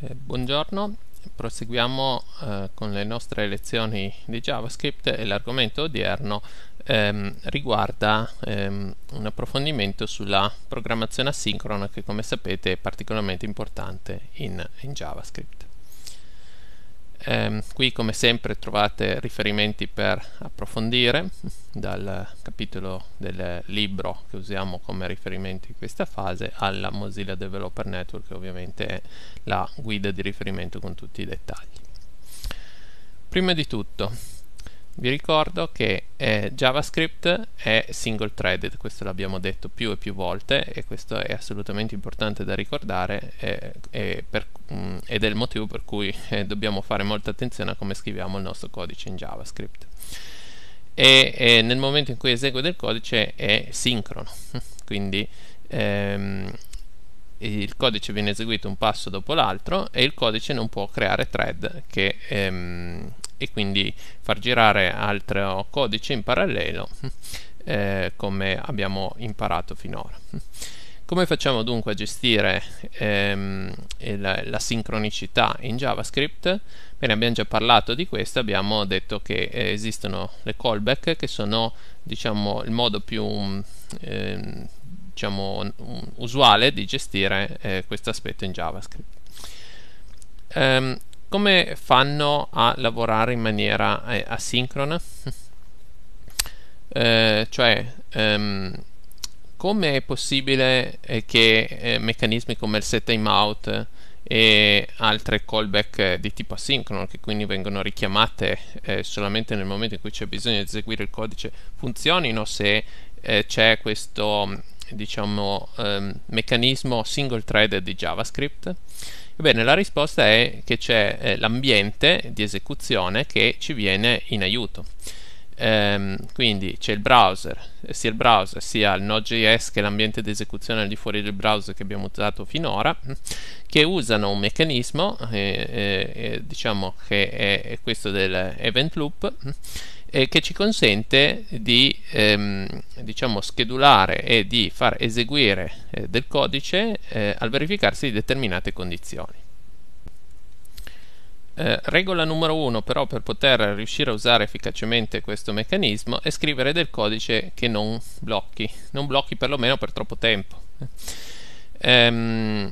Eh, buongiorno, proseguiamo eh, con le nostre lezioni di JavaScript e l'argomento odierno ehm, riguarda ehm, un approfondimento sulla programmazione asincrona che come sapete è particolarmente importante in, in JavaScript. Ehm, qui come sempre trovate riferimenti per approfondire dal capitolo del libro che usiamo come riferimento in questa fase alla Mozilla Developer Network che ovviamente è la guida di riferimento con tutti i dettagli. Prima di tutto vi ricordo che eh, JavaScript è single threaded, questo l'abbiamo detto più e più volte e questo è assolutamente importante da ricordare eh, eh, per, mh, mm, ed è il motivo per cui eh, dobbiamo fare molta attenzione a come scriviamo il nostro codice in JavaScript. E, e nel momento in cui esegue del codice è sincrono, quindi ehm, il codice viene eseguito un passo dopo l'altro e il codice non può creare thread che ehm, e quindi far girare altro codice in parallelo eh, come abbiamo imparato finora. Come facciamo dunque a gestire ehm, la, la, sincronicità in JavaScript? Bene, abbiamo già parlato di questo, abbiamo detto che eh, esistono le callback che sono diciamo, il modo più mm, ehm, diciamo, mm, usuale di gestire eh, questo aspetto in JavaScript. Um, come fanno a lavorare in maniera eh, asincrona? eh, cioè, ehm, come è possibile eh, che eh, meccanismi come il set timeout e altre callback eh, di tipo asincrono, che quindi vengono richiamate eh, solamente nel momento in cui c'è bisogno di eseguire il codice, funzionino se c'è questo diciamo ehm, meccanismo single threaded di JavaScript? Ebbene, la risposta è che c'è eh, l'ambiente di esecuzione che ci viene in aiuto. Ehm, quindi c'è il browser, sia il browser sia il Node.js che è l'ambiente di esecuzione al di fuori del browser che abbiamo usato finora, che usano un meccanismo, eh, eh, eh diciamo che è questo dell'event loop eh, che ci consente di ehm, diciamo, schedulare e di far eseguire eh, del codice eh, al verificarsi di determinate condizioni. Eh, regola numero uno però per poter riuscire a usare efficacemente questo meccanismo è scrivere del codice che non blocchi, non blocchi perlomeno per troppo tempo. Eh,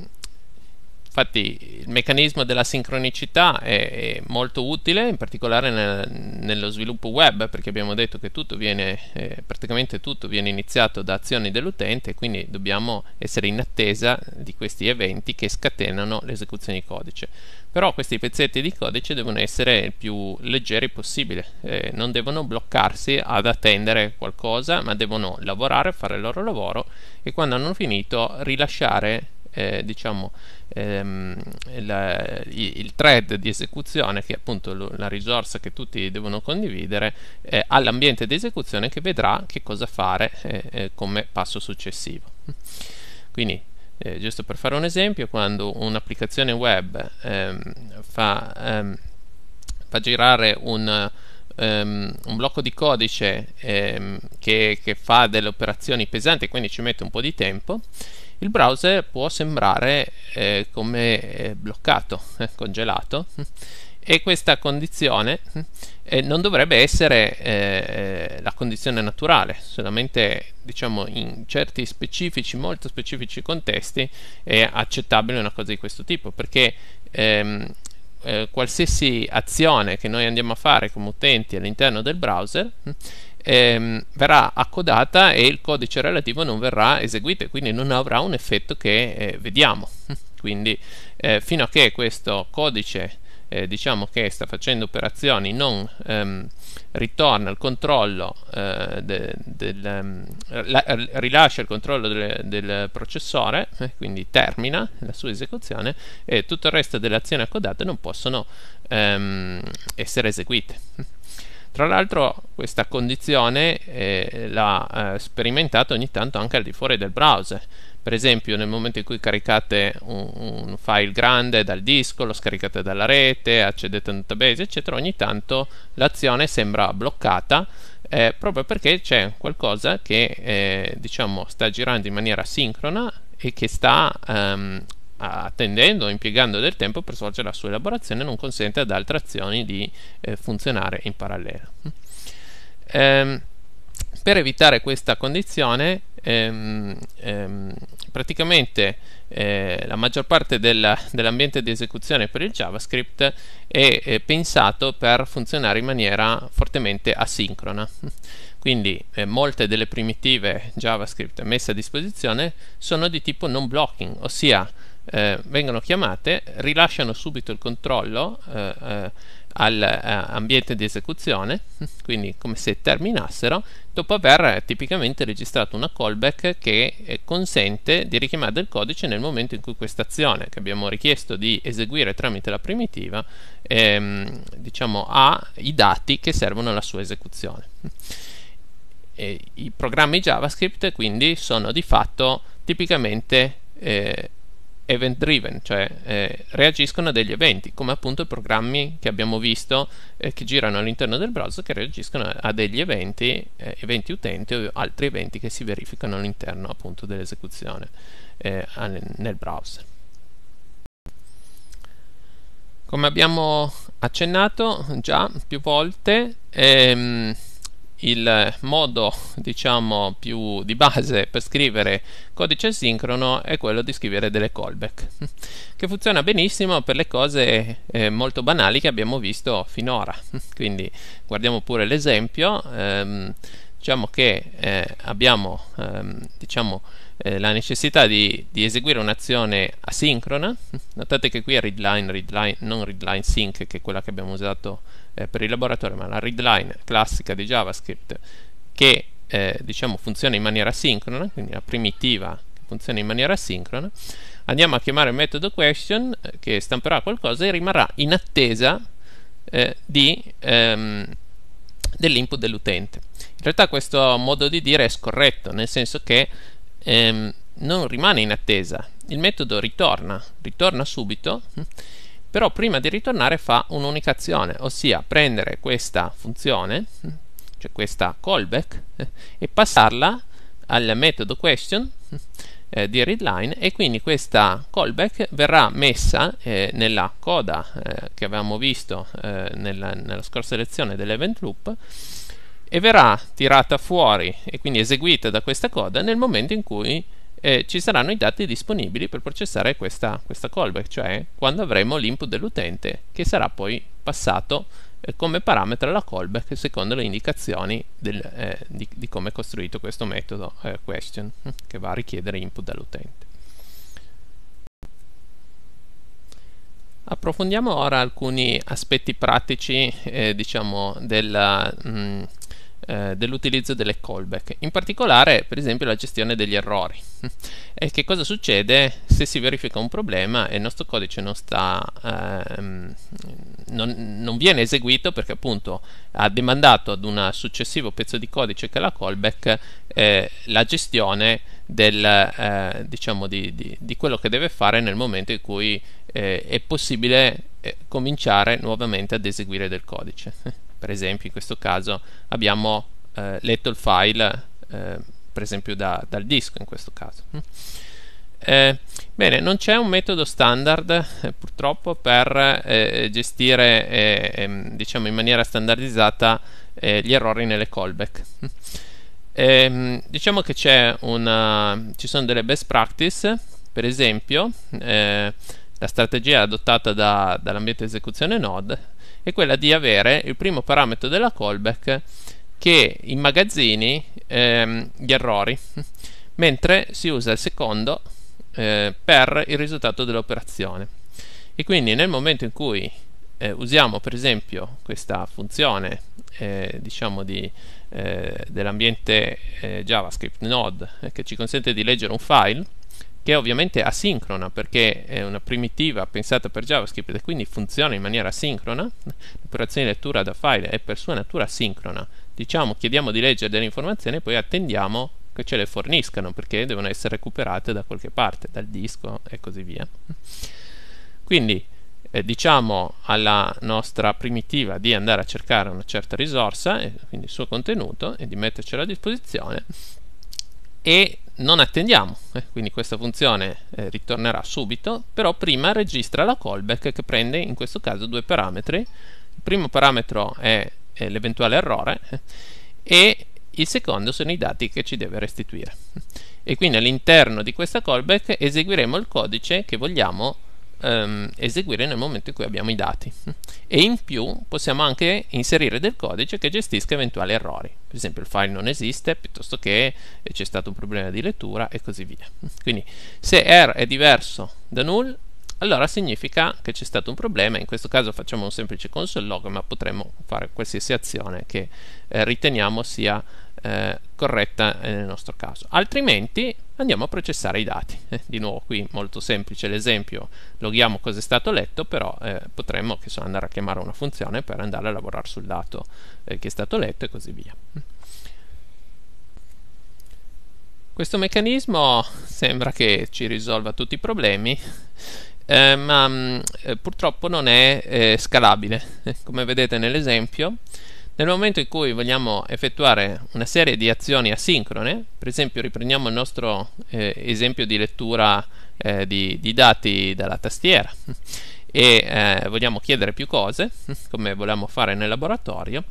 Infatti il meccanismo della sincronicità è, è molto utile, in particolare nel, nello sviluppo web, perché abbiamo detto che tutto viene, eh, praticamente tutto viene iniziato da azioni dell'utente, quindi dobbiamo essere in attesa di questi eventi che scatenano l'esecuzione di codice. Però questi pezzetti di codice devono essere il più leggeri possibile, eh, non devono bloccarsi ad attendere qualcosa, ma devono lavorare, fare il loro lavoro e quando hanno finito rilasciare, eh, diciamo, ehm, la, il thread di esecuzione, che è appunto la risorsa che tutti devono condividere, eh, all'ambiente di esecuzione che vedrà che cosa fare eh, eh, come passo successivo. Quindi, eh, giusto per fare un esempio, quando un'applicazione web ehm, fa, ehm, fa, girare un, um, un, blocco di codice ehm, che, che, fa delle operazioni pesanti, quindi ci mette un po' di tempo, il browser può sembrare eh, come eh, bloccato, eh, congelato e questa condizione eh, non dovrebbe essere eh, eh, la condizione naturale, solamente diciamo in certi specifici, molto specifici contesti è accettabile una cosa di questo tipo perché ehm, qualsiasi azione che noi andiamo a fare come utenti all'interno del browser ehm, verrà accodata e il codice relativo non verrà eseguito e quindi non avrà un effetto che eh, vediamo. Quindi eh, fino a che questo codice eh, diciamo che sta facendo operazioni non ehm, ritorna il controllo eh, de, del, ehm, la, eh, rilascia il controllo del, del processore eh, quindi termina la sua esecuzione e tutto il resto delle azioni accodate non possono ehm, essere eseguite tra l'altro questa condizione eh, l'ha eh, sperimentata ogni tanto anche al di fuori del browser. Per esempio nel momento in cui caricate un, un file grande dal disco, lo scaricate dalla rete, accedete a un database, eccetera, ogni tanto l'azione sembra bloccata eh, proprio perché c'è qualcosa che eh, diciamo sta girando in maniera sincrona e che sta ehm, attendendo o impiegando del tempo per svolgere la sua elaborazione non consente ad altre azioni di eh, funzionare in parallelo. Mm. Ehm, per evitare questa condizione, ehm, ehm, praticamente eh, la maggior parte della, dell'ambiente di esecuzione per il JavaScript è, è pensato per funzionare in maniera fortemente asincrona. Quindi eh, molte delle primitive JavaScript messe a disposizione sono di tipo non blocking, ossia eh, vengono chiamate, rilasciano subito il controllo eh, eh all'ambiente eh, di esecuzione, quindi come se terminassero, dopo aver eh, tipicamente registrato una callback che consente di richiamare del codice nel momento in cui questa azione che abbiamo richiesto di eseguire tramite la primitiva ehm, diciamo, ha i dati che servono alla sua esecuzione. E I programmi JavaScript quindi sono di fatto tipicamente eh, event driven, cioè eh, reagiscono a degli eventi, come appunto i programmi che abbiamo visto eh, che girano all'interno del browser che reagiscono a degli eventi, eh, eventi utenti o altri eventi che si verificano all'interno appunto dell'esecuzione eh, nel browser. Come abbiamo accennato già più volte, ehm, il modo diciamo più di base per scrivere codice asincrono è quello di scrivere delle callback che funziona benissimo per le cose eh, molto banali che abbiamo visto finora quindi guardiamo pure l'esempio ehm, diciamo che eh, abbiamo ehm, diciamo, eh, la necessità di, di eseguire un'azione asincrona notate che qui è readline, readline non readline sync che è quella che abbiamo usato eh, per il laboratorio, ma la readline classica di JavaScript che eh, diciamo funziona in maniera sincrona, quindi la primitiva funziona in maniera sincrona, andiamo a chiamare il metodo question eh, che stamperà qualcosa e rimarrà in attesa eh, ehm, dell'input dell'utente. In realtà questo modo di dire è scorretto, nel senso che ehm, non rimane in attesa, il metodo ritorna, ritorna subito hm, però prima di ritornare fa un'unica azione, ossia prendere questa funzione, cioè questa callback, e passarla al metodo question eh, di readline e quindi questa callback verrà messa eh, nella coda eh, che avevamo visto eh, nella, nella, scorsa lezione dell'event loop e verrà tirata fuori e quindi eseguita da questa coda nel momento in cui eh, ci saranno i dati disponibili per processare questa, questa callback, cioè quando avremo l'input dell'utente che sarà poi passato eh, come parametro alla callback secondo le indicazioni del, eh, di, di, come è costruito questo metodo eh, question hm, che va a richiedere input dall'utente. Approfondiamo ora alcuni aspetti pratici eh, diciamo, della, mh, mm, eh, dell'utilizzo delle callback, in particolare per esempio la gestione degli errori. e che cosa succede se si verifica un problema e il nostro codice non, sta, ehm, non, non viene eseguito perché appunto ha demandato ad un successivo pezzo di codice che è la callback eh, la gestione del, eh, diciamo di, di, di, quello che deve fare nel momento in cui eh, è possibile eh, cominciare nuovamente ad eseguire del codice. per esempio in questo caso abbiamo eh, letto il file eh, per esempio da, dal disco in questo caso mm. eh, bene, non c'è un metodo standard eh, purtroppo per eh, gestire eh, ehm, diciamo in maniera standardizzata gli errori nelle callback ehm, diciamo che una, ci sono delle best practice per esempio la strategia adottata da, dall'ambiente di esecuzione Node è quella di avere il primo parametro della callback che immagazzini ehm, gli errori, mentre si usa il secondo eh, per il risultato dell'operazione. E quindi nel momento in cui eh, usiamo per esempio questa funzione eh, diciamo di, eh, dell'ambiente eh, JavaScript Node eh, che ci consente di leggere un file, che è ovviamente asincrona perché è una primitiva pensata per JavaScript e quindi funziona in maniera asincrona, l'operazione di lettura da file è per sua natura asincrona. Diciamo, chiediamo di leggere delle informazioni e poi attendiamo che ce le forniscano perché devono essere recuperate da qualche parte, dal disco e così via. Quindi eh, diciamo alla nostra primitiva di andare a cercare una certa risorsa, eh, quindi il suo contenuto, e di mettercela a disposizione e non attendiamo, eh, quindi questa funzione eh, ritornerà subito, però prima registra la callback che prende in questo caso due parametri. Il primo parametro è, è l'eventuale errore eh, e il secondo sono i dati che ci deve restituire. E quindi all'interno di questa callback eseguiremo il codice che vogliamo ehm, eseguire nel momento in cui abbiamo i dati e in più possiamo anche inserire del codice che gestisca eventuali errori per esempio il file non esiste piuttosto che eh, c'è stato un problema di lettura e così via quindi se r è diverso da null allora significa che c'è stato un problema in questo caso facciamo un semplice console log ma potremmo fare qualsiasi azione che eh, riteniamo sia eh, corretta eh, nel nostro caso altrimenti andiamo a processare i dati. Eh, di nuovo qui molto semplice l'esempio, loghiamo cosa è stato letto, però eh, potremmo so, andare a chiamare una funzione per andare a lavorare sul dato eh, che è stato letto e così via. Mm. Questo meccanismo sembra che ci risolva tutti i problemi, eh, ma mh, mm, eh, purtroppo non è eh, scalabile. Come vedete nell'esempio, nel momento in cui vogliamo effettuare una serie di azioni asincrone, per esempio riprendiamo il nostro eh, esempio di lettura eh, di, di, dati dalla tastiera e eh, vogliamo chiedere più cose, come volevamo fare nel laboratorio,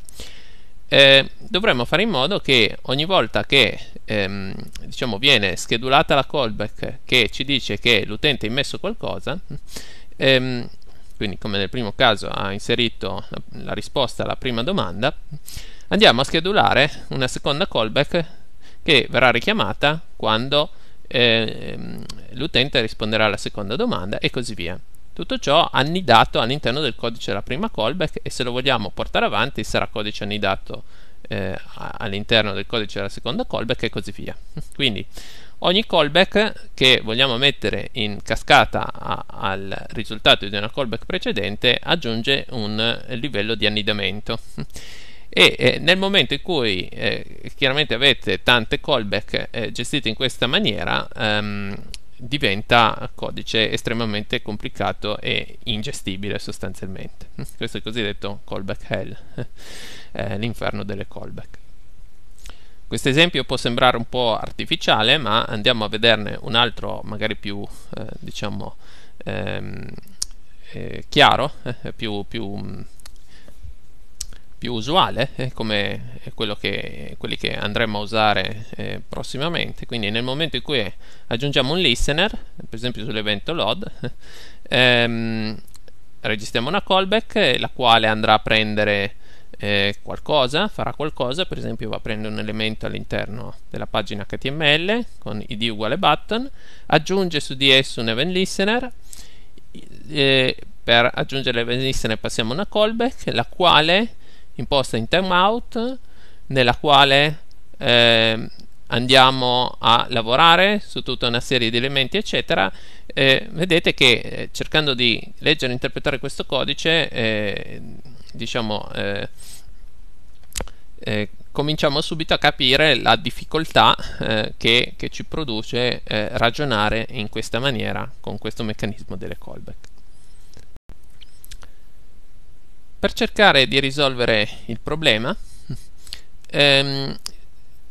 eh, dovremmo fare in modo che ogni volta che ehm, diciamo viene schedulata la callback che ci dice che l'utente ha immesso qualcosa, ehm, quindi come nel primo caso ha inserito la, la risposta alla prima domanda, andiamo a schedulare una seconda callback che verrà richiamata quando eh, l'utente risponderà alla seconda domanda e così via. Tutto ciò annidato all'interno del codice della prima callback e se lo vogliamo portare avanti sarà codice annidato eh, all'interno del codice della seconda callback e così via. Quindi Ogni callback che vogliamo mettere in cascata a, al risultato di una callback precedente aggiunge un livello di annidamento. E eh, nel momento in cui eh, chiaramente avete tante callback eh, gestite in questa maniera, ehm, diventa codice estremamente complicato e ingestibile sostanzialmente. Questo è il cosiddetto callback hell, eh, l'inferno delle callback. Questo esempio può sembrare un po' artificiale, ma andiamo a vederne un altro, magari più eh, diciamo ehm, eh, chiaro, eh, più, più, mm, più, usuale, eh, come che, quelli che andremo a usare eh, prossimamente. Quindi, nel momento in cui aggiungiamo un listener, per esempio sull'evento load, ehm, registriamo una callback eh, la quale andrà a prendere eh, qualcosa, farà qualcosa, per esempio va a prendere un elemento all'interno della pagina HTML con id uguale button, aggiunge su di esso un event listener, eh, per aggiungere l'event listener passiamo una callback, la quale imposta in timeout, nella quale eh, andiamo a lavorare su tutta una serie di elementi eccetera eh, vedete che eh, cercando di leggere e interpretare questo codice eh, diciamo, eh, eh, cominciamo subito a capire la difficoltà eh, che, che, ci produce eh, ragionare in questa maniera con questo meccanismo delle callback. Per cercare di risolvere il problema ehm,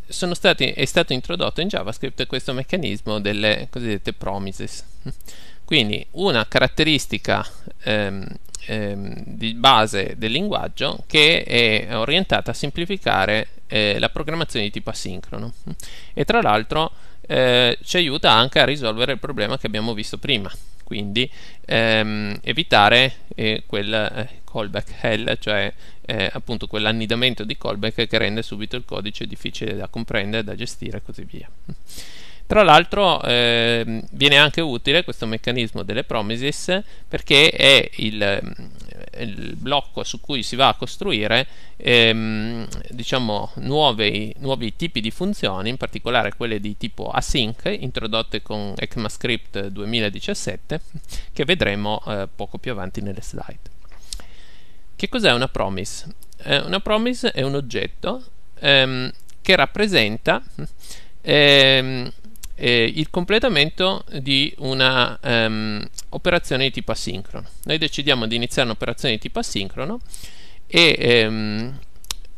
stati, è stato introdotto in JavaScript questo meccanismo delle cosiddette promises. Quindi una caratteristica ehm, ehm, di base del linguaggio che è orientata a semplificare eh, la programmazione di tipo asincrono e tra l'altro eh, ci aiuta anche a risolvere il problema che abbiamo visto prima quindi ehm, evitare eh, quel eh, callback hell cioè eh, appunto quell'annidamento di callback che rende subito il codice difficile da comprendere da gestire e così via tra l'altro eh, viene anche utile questo meccanismo delle promises perché è il, ehm, il blocco su cui si va a costruire ehm, diciamo, nuovi, nuovi, tipi di funzioni, in particolare quelle di tipo async, introdotte con ECMAScript 2017, che vedremo eh, poco più avanti nelle slide. Che cos'è una promise? Eh, una promise è un oggetto ehm, che rappresenta ehm, eh, il completamento di un'operazione ehm, di tipo asincrono. Noi decidiamo di iniziare un'operazione di tipo asincrono e ehm,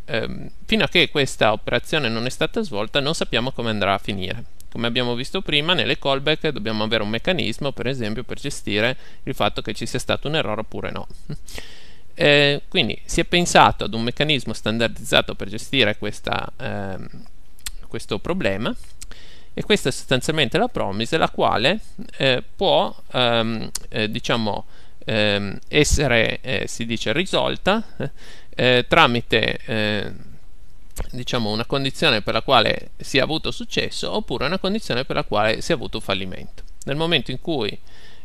ehm, fino a che questa operazione non è stata svolta non sappiamo come andrà a finire. Come abbiamo visto prima, nelle callback dobbiamo avere un meccanismo, per esempio, per gestire il fatto che ci sia stato un errore oppure no. Eh, quindi si è pensato ad un meccanismo standardizzato per gestire questa, ehm, questo problema e questa è sostanzialmente la promise la quale eh, può ehm, eh, diciamo ehm, essere eh, si dice risolta eh, tramite eh, diciamo una condizione per la quale si è avuto successo oppure una condizione per la quale si è avuto fallimento nel momento in cui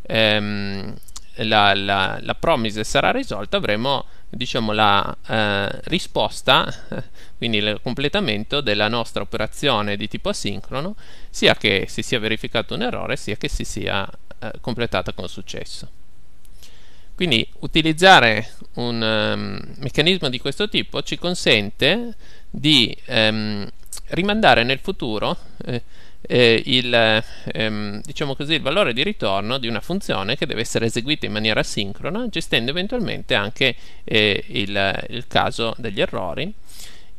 ehm, la, la, la promise sarà risolta avremo diciamo, la eh, risposta, quindi il completamento della nostra operazione di tipo asincrono, sia che si sia verificato un errore, sia che si sia eh, completata con successo. Quindi utilizzare un um, meccanismo di questo tipo ci consente di um, rimandare nel futuro eh, eh, il, ehm, diciamo così, il valore di ritorno di una funzione che deve essere eseguita in maniera sincrona, gestendo eventualmente anche eh, il, il caso degli errori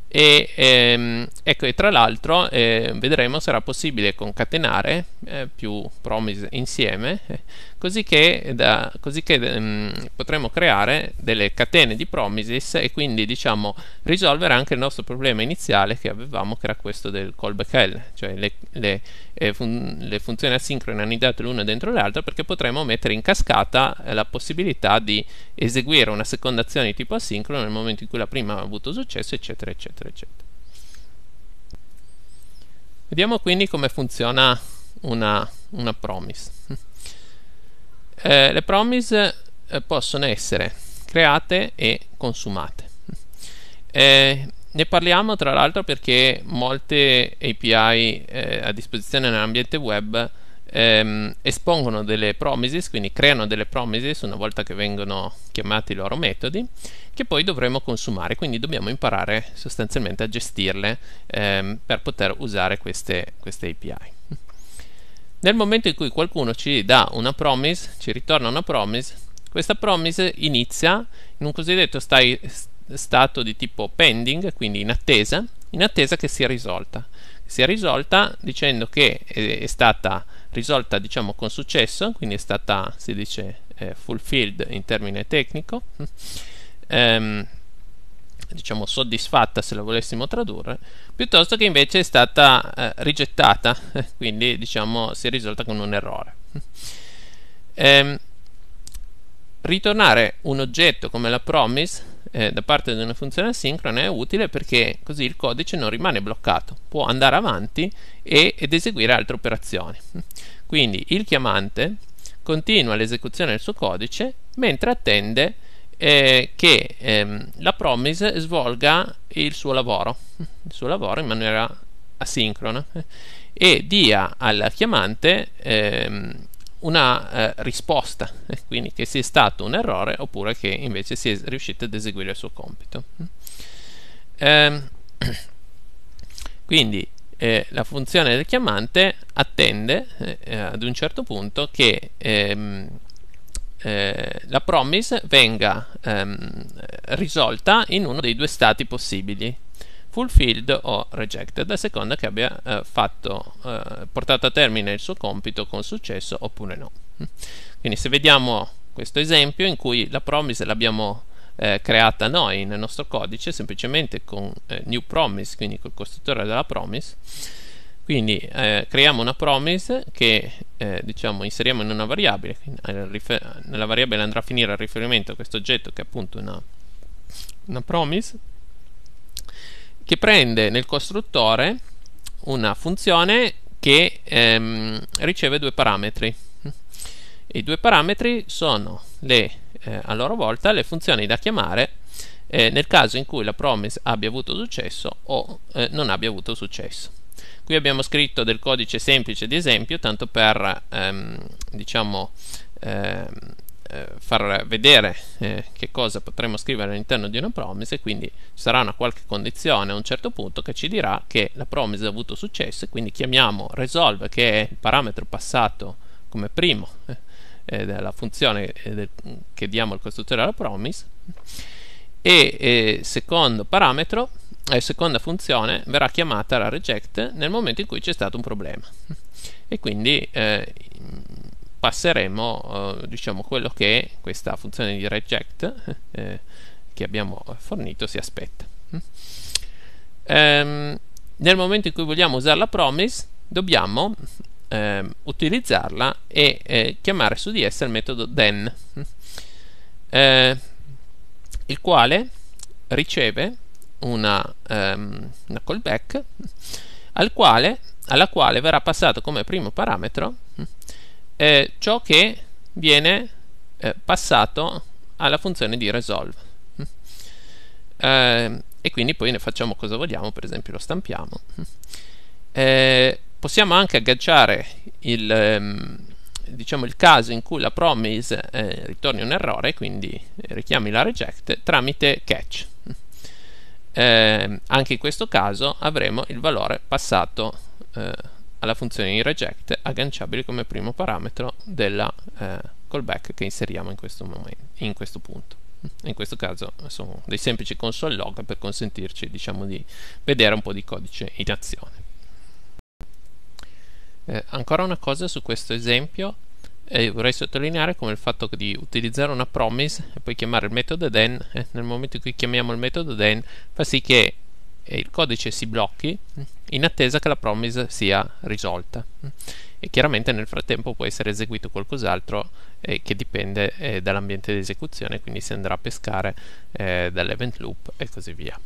e, ehm, ecco, e tra l'altro eh, vedremo sarà possibile concatenare eh, più promise insieme eh, così che, da, così che um, potremo creare delle catene di promises e quindi diciamo risolvere anche il nostro problema iniziale che avevamo che era questo del callback L, cioè le, le, eh, fun le funzioni asincrone annidate l'una dentro l'altra perché potremo mettere in cascata eh, la possibilità di eseguire una seconda azione di tipo asincrono nel momento in cui la prima ha avuto successo eccetera eccetera eccetera. Vediamo quindi come funziona una, una promise. Eh, le promise eh, possono essere create e consumate. Eh, ne parliamo tra l'altro perché molte API eh, a disposizione nell'ambiente web ehm, espongono delle promises, quindi creano delle promises una volta che vengono chiamati i loro metodi, che poi dovremo consumare, quindi dobbiamo imparare sostanzialmente a gestirle ehm, per poter usare queste, queste API. Nel momento in cui qualcuno ci dà una promise, ci ritorna una promise, questa promise inizia in un cosiddetto stai, stato di tipo pending, quindi in attesa, in attesa che sia risolta. Si è risolta dicendo che è, è stata risolta diciamo con successo, quindi è stata, si dice, eh, fulfilled in termine tecnico. Um, diciamo soddisfatta se la volessimo tradurre, piuttosto che invece è stata eh, rigettata, eh, quindi diciamo si è risolta con un errore. Ehm, ritornare un oggetto come la promise eh, da parte di una funzione asincrona è utile perché così il codice non rimane bloccato, può andare avanti e, ed eseguire altre operazioni. Quindi il chiamante continua l'esecuzione del suo codice mentre attende eh, che ehm, la promise svolga il suo lavoro, il suo lavoro in maniera asincrona e dia al chiamante ehm, una eh, risposta, quindi che sia stato un errore oppure che invece si è riuscito ad eseguire il suo compito. Eh, quindi eh, la funzione del chiamante attende eh, ad un certo punto che ehm, eh, la promise venga ehm, risolta in uno dei due stati possibili, fulfilled o rejected, a seconda che abbia eh, fatto, eh, portato a termine il suo compito con successo oppure no. Quindi se vediamo questo esempio in cui la promise l'abbiamo eh, creata noi nel nostro codice, semplicemente con eh, new promise, quindi col costruttore della promise, quindi eh, creiamo una promise che eh, diciamo inseriamo in una variabile eh, nella variabile andrà a finire il riferimento a questo oggetto che è appunto una, una promise che prende nel costruttore una funzione che ehm, riceve due parametri i due parametri sono le, eh, a loro volta le funzioni da chiamare eh, nel caso in cui la promise abbia avuto successo o eh, non abbia avuto successo qui abbiamo scritto del codice semplice di esempio tanto per ehm, diciamo ehm, eh, far vedere eh, che cosa potremmo scrivere all'interno di una promise quindi ci sarà una qualche condizione a un certo punto che ci dirà che la promise ha avuto successo e quindi chiamiamo resolve che è il parametro passato come primo eh, della funzione eh, del, che diamo al costruttore alla promise e eh, secondo parametro eh, seconda funzione verrà chiamata la reject nel momento in cui c'è stato un problema e quindi eh, passeremo eh, diciamo quello che questa funzione di reject eh, che abbiamo fornito si aspetta ehm, nel momento in cui vogliamo usare la promise dobbiamo ehm, utilizzarla e eh, chiamare su di essa il metodo then eh, il quale riceve una, um, una callback al quale, alla quale verrà passato come primo parametro eh, ciò che viene eh, passato alla funzione di resolve eh, e quindi poi ne facciamo cosa vogliamo per esempio lo stampiamo eh, possiamo anche agganciare il, ehm, diciamo il caso in cui la promise eh, ritorni un errore quindi richiami la reject tramite catch eh, anche in questo caso avremo il valore passato eh, alla funzione in reject agganciabile come primo parametro della eh, callback che inseriamo in questo, momento, in questo punto in questo caso sono dei semplici console log per consentirci diciamo, di vedere un po' di codice in azione eh, ancora una cosa su questo esempio e vorrei sottolineare come il fatto di utilizzare una promise e poi chiamare il metodo then eh, nel momento in cui chiamiamo il metodo then fa sì che eh, il codice si blocchi in attesa che la promise sia risolta e chiaramente nel frattempo può essere eseguito qualcos'altro eh, che dipende eh, dall'ambiente di esecuzione quindi si andrà a pescare eh, dall'event loop e così via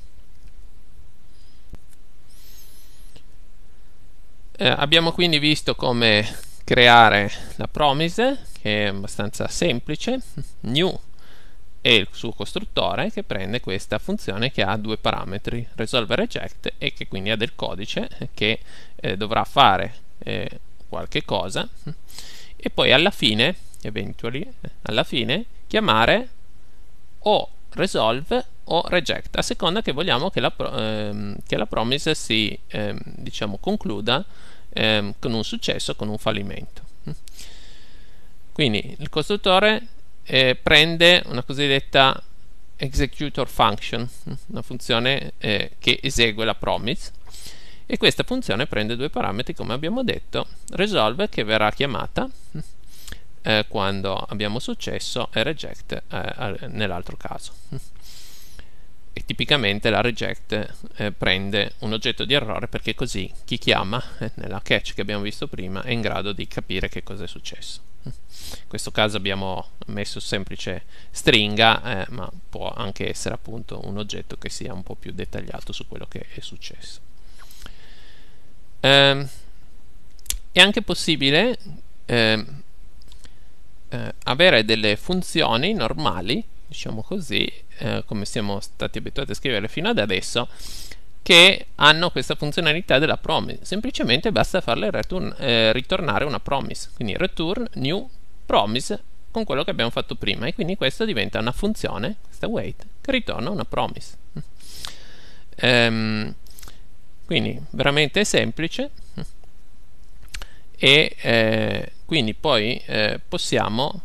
eh, abbiamo quindi visto come creare la promise che è abbastanza semplice new e il suo costruttore che prende questa funzione che ha due parametri resolve reject e che quindi ha del codice che eh, dovrà fare eh, qualche cosa e poi alla fine eventually alla fine chiamare o resolve o reject a seconda che vogliamo che la, ehm, che la promise si ehm, diciamo concluda ehm, con un successo, con un fallimento. Quindi il costruttore eh, prende una cosiddetta executor function, una funzione eh, che esegue la promise, e questa funzione prende due parametri come abbiamo detto, resolve che verrà chiamata eh, quando abbiamo successo e reject eh, nell'altro caso e tipicamente la reject eh, prende un oggetto di errore perché così chi chiama eh, nella catch che abbiamo visto prima è in grado di capire che cosa è successo. In questo caso abbiamo messo semplice stringa, eh, ma può anche essere appunto un oggetto che sia un po' più dettagliato su quello che è successo. Eh, è anche possibile ehm, eh, avere delle funzioni normali diciamo così, eh, come siamo stati abituati a scrivere fino ad adesso, che hanno questa funzionalità della promise. Semplicemente basta farle return, eh, ritornare una promise, quindi return new promise con quello che abbiamo fatto prima e quindi questa diventa una funzione, questa wait, che ritorna una promise. Ehm, quindi veramente semplice e eh, quindi poi eh, possiamo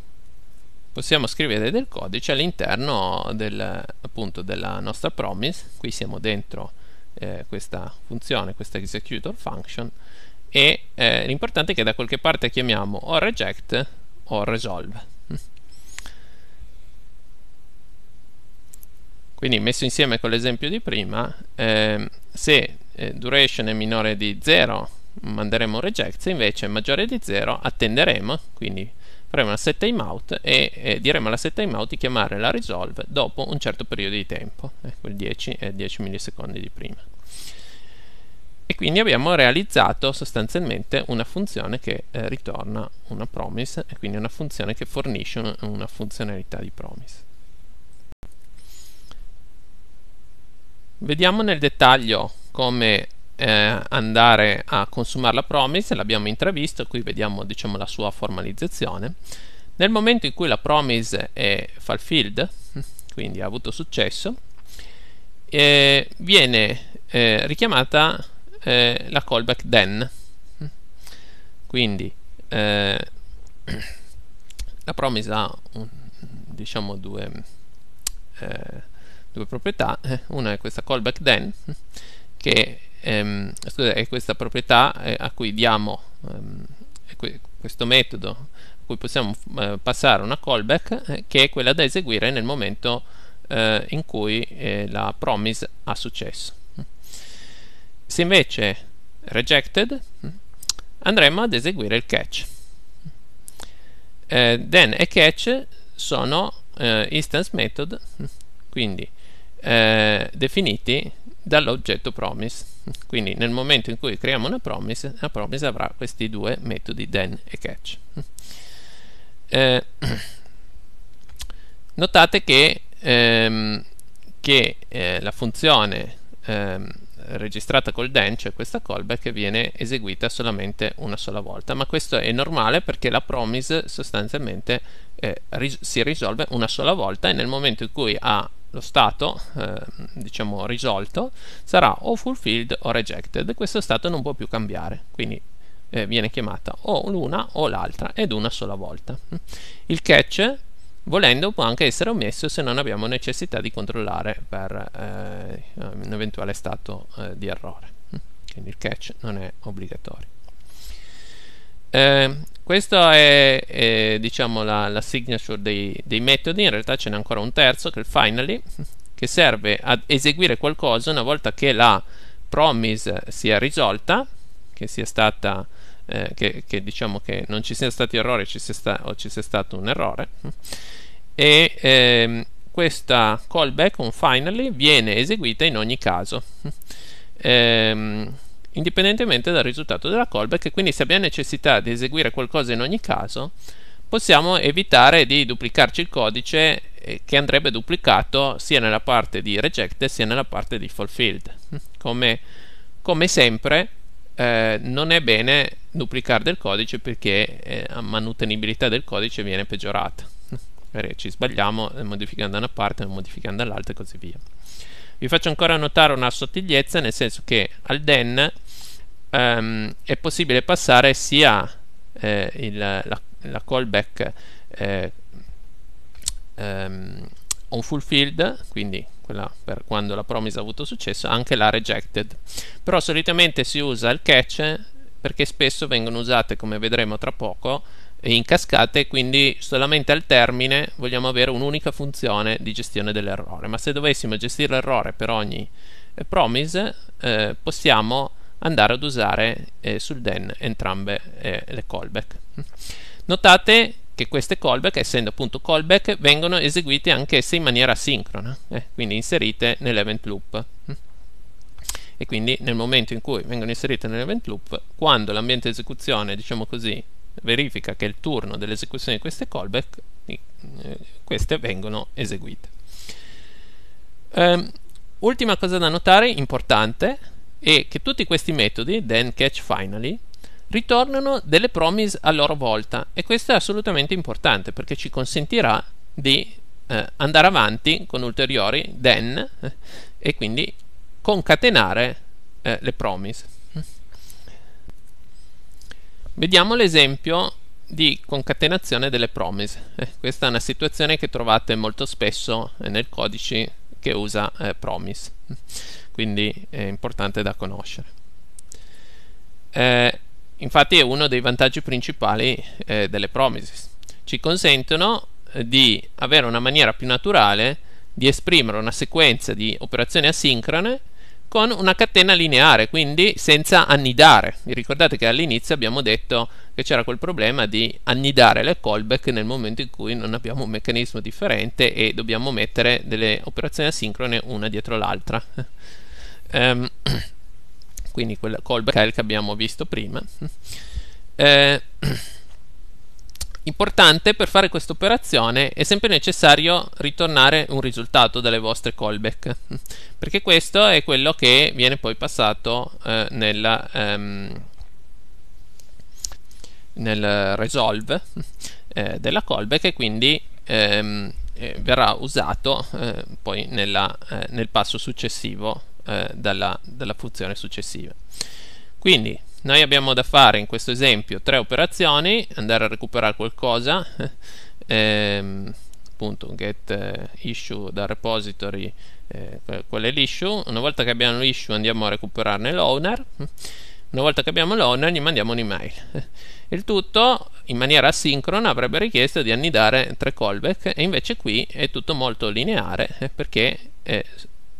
possiamo scrivere del codice all'interno del, della nostra promise qui siamo dentro eh, questa funzione, questa executor function e eh, l'importante è che da qualche parte chiamiamo o reject o resolve quindi messo insieme con l'esempio di prima ehm, eh, se duration è minore di 0 manderemo un reject se invece è maggiore di 0 attenderemo quindi faremo una set timeout e eh, diremo alla set timeout di chiamare la resolve dopo un certo periodo di tempo, ecco il 10 e 10 millisecondi di prima. E quindi abbiamo realizzato sostanzialmente una funzione che eh, ritorna una promise e quindi una funzione che fornisce una, una funzionalità di promise. Vediamo nel dettaglio come eh, andare a consumare la promise, l'abbiamo intravisto, qui vediamo diciamo, la sua formalizzazione. Nel momento in cui la promise è fulfilled, quindi ha avuto successo, eh, viene eh, richiamata eh, la callback then. Quindi eh, la promise ha un, diciamo due, eh, due proprietà, una è questa callback then che ehm, scusate, è questa proprietà eh, a cui diamo ehm, que questo metodo a cui possiamo eh, passare una callback eh, che è quella da eseguire nel momento eh, in cui eh, la promise ha successo se invece rejected andremo ad eseguire il catch eh, then e catch sono eh, instance method quindi eh, definiti dall'oggetto promise. Quindi nel momento in cui creiamo una promise, la promise avrà questi due metodi then e catch. Eh, notate che, ehm, che eh, la funzione ehm, registrata col then, cioè questa callback, viene eseguita solamente una sola volta, ma questo è normale perché la promise sostanzialmente eh, ris si risolve una sola volta e nel momento in cui ha lo stato eh, diciamo risolto sarà o fulfilled o rejected questo stato non può più cambiare quindi eh, viene chiamata o l'una o l'altra ed una sola volta il catch volendo può anche essere omesso se non abbiamo necessità di controllare per eh, un eventuale stato eh, di errore quindi il catch non è obbligatorio eh, questa è, eh, diciamo la, la signature dei, dei, metodi, in realtà ce n'è ancora un terzo che è il finally, che serve ad eseguire qualcosa una volta che la promise sia risolta, che sia stata, eh, che, che, diciamo che non ci siano stati errori ci sia sta, o ci sia stato un errore, e ehm, questa callback, un finally, viene eseguita in ogni caso. Ehm, indipendentemente dal risultato della callback, e quindi se abbiamo necessità di eseguire qualcosa in ogni caso, possiamo evitare di duplicarci il codice eh, che andrebbe duplicato sia nella parte di reject sia nella parte di fulfilled. Mm, come, come sempre eh, non è bene duplicare del codice perché eh, la manutenibilità del codice viene peggiorata. Mm, ci sbagliamo eh, modificando una parte, e modificando l'altra e così via. Vi faccio ancora notare una sottigliezza, nel senso che al den ehm, è possibile passare sia eh, il, la, la, callback eh, ehm, on fulfilled, quindi quella per quando la promise ha avuto successo, anche la rejected. Però solitamente si usa il catch perché spesso vengono usate, come vedremo tra poco, in cascate, quindi solamente al termine vogliamo avere un'unica funzione di gestione dell'errore. Ma se dovessimo gestire l'errore per ogni eh, promise, eh, possiamo andare ad usare eh, sul DEN entrambe eh, le callback. Notate che queste callback, essendo appunto callback, vengono eseguite anch'esse in maniera sincrona, eh, quindi inserite nell'event loop. E quindi nel momento in cui vengono inserite nell'event loop, quando l'ambiente di esecuzione, diciamo così, verifica che è il turno dell'esecuzione di queste callback, eh, queste vengono eseguite. Um, ultima cosa da notare, importante, e che tutti questi metodi, then, catch, finally, ritornano delle promise a loro volta e questo è assolutamente importante perché ci consentirà di eh, andare avanti con ulteriori then eh, e quindi concatenare eh, le promise. Vediamo l'esempio di concatenazione delle promise. Eh, questa è una situazione che trovate molto spesso eh, nel codice che usa eh, promise quindi è importante da conoscere. Eh, infatti è uno dei vantaggi principali eh, delle promises. Ci consentono eh, di avere una maniera più naturale di esprimere una sequenza di operazioni asincrone con una catena lineare, quindi senza annidare. Vi ricordate che all'inizio abbiamo detto che c'era quel problema di annidare le callback nel momento in cui non abbiamo un meccanismo differente e dobbiamo mettere delle operazioni asincrone una dietro l'altra ehm, quindi quella callback che abbiamo visto prima eh, importante per fare questa operazione è sempre necessario ritornare un risultato dalle vostre callback perché questo è quello che viene poi passato eh, nella, ehm, nel resolve eh, della callback e quindi ehm, eh, verrà usato eh, poi nella, eh, nel passo successivo eh, dalla, dalla funzione successiva. Quindi noi abbiamo da fare in questo esempio tre operazioni, andare a recuperare qualcosa, ehm, appunto get eh, issue dal repository, eh, qual è l'issue, una volta che abbiamo l'issue andiamo a recuperarne l'owner, una volta che abbiamo l'owner gli mandiamo un'email. Il tutto in maniera asincrona avrebbe richiesto di annidare tre callback e invece qui è tutto molto lineare eh, perché eh,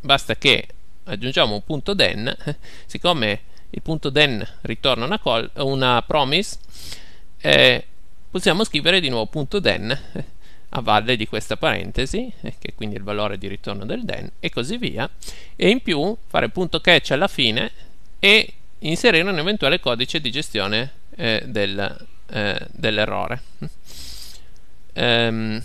basta che aggiungiamo un punto den, siccome il punto den ritorna una, call, una promise, eh, possiamo scrivere di nuovo punto den a valle di questa parentesi, eh, che è quindi il valore di ritorno del den, e così via, e in più fare punto catch alla fine e inserire un eventuale codice di gestione eh, del, eh, dell'errore. Um,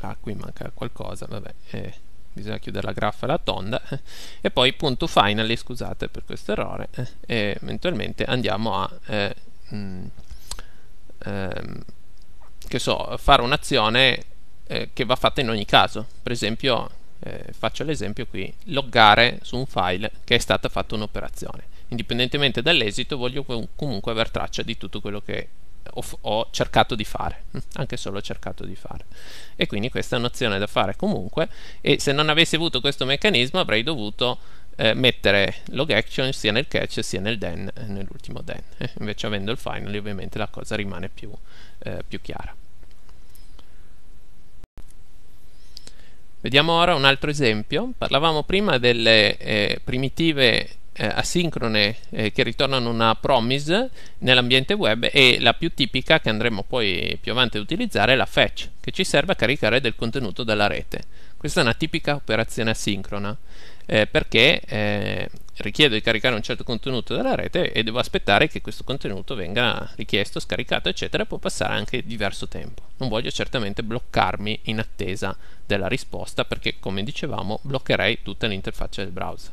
ah, qui manca qualcosa, vabbè. Eh bisogna chiudere la graffa e la tonda eh, e poi punto finally scusate per questo errore eh, e eventualmente andiamo a eh, mh, mm, ehm, che so fare un'azione eh, che va fatta in ogni caso per esempio eh, faccio l'esempio qui loggare su un file che è stata fatta un'operazione indipendentemente dall'esito voglio comunque aver traccia di tutto quello che ho, ho, cercato di fare, anche solo ho cercato di fare. E quindi questa è un'azione da fare comunque e se non avessi avuto questo meccanismo avrei dovuto eh, mettere log action sia nel catch sia nel then, eh, nell'ultimo then. Eh, invece avendo il finally ovviamente la cosa rimane più, eh, più chiara. Vediamo ora un altro esempio. Parlavamo prima delle eh, primitive eh, asincrone eh, che ritornano una promise nell'ambiente web e la più tipica che andremo poi più avanti ad utilizzare è la fetch che ci serve a caricare del contenuto dalla rete. Questa è una tipica operazione asincrona eh, perché eh, richiedo di caricare un certo contenuto dalla rete e devo aspettare che questo contenuto venga richiesto, scaricato eccetera, può passare anche diverso tempo. Non voglio certamente bloccarmi in attesa della risposta perché come dicevamo bloccherei tutta l'interfaccia del browser.